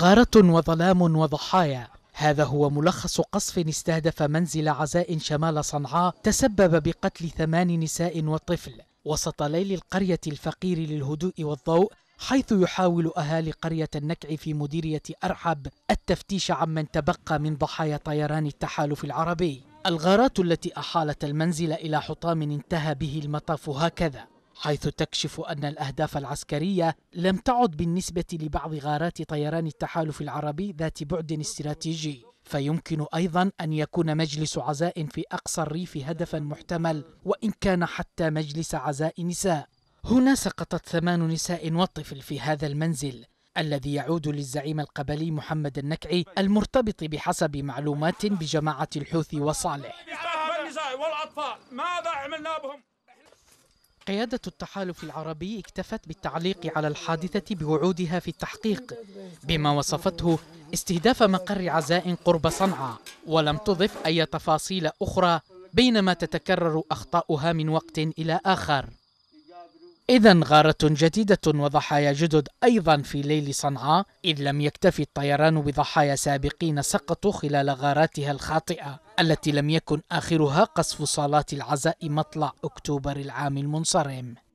غارة وظلام وضحايا هذا هو ملخص قصف استهدف منزل عزاء شمال صنعاء تسبب بقتل ثمان نساء وطفل وسط ليل القرية الفقير للهدوء والضوء حيث يحاول أهالي قرية النكع في مديرية أرحب التفتيش عمن تبقى من ضحايا طيران التحالف العربي الغارات التي أحالت المنزل إلى حطام انتهى به المطاف هكذا حيث تكشف أن الأهداف العسكرية لم تعد بالنسبة لبعض غارات طيران التحالف العربي ذات بعد استراتيجي فيمكن أيضا أن يكون مجلس عزاء في أقصى الريف هدفا محتمل وإن كان حتى مجلس عزاء نساء هنا سقطت ثمان نساء وطفل في هذا المنزل الذي يعود للزعيم القبلي محمد النكعي المرتبط بحسب معلومات بجماعة الحوثي وصالح والأطفال ماذا عملنا بهم قيادة التحالف العربي اكتفت بالتعليق على الحادثة بوعودها في التحقيق بما وصفته استهداف مقر عزاء قرب صنعاء ولم تضف أي تفاصيل أخرى بينما تتكرر أخطاؤها من وقت إلى آخر إذا غارة جديدة وضحايا جدد أيضا في ليل صنعاء، إذ لم يكتفي الطيران بضحايا سابقين سقطوا خلال غاراتها الخاطئة، التي لم يكن آخرها قصف صالات العزاء مطلع أكتوبر العام المنصرم.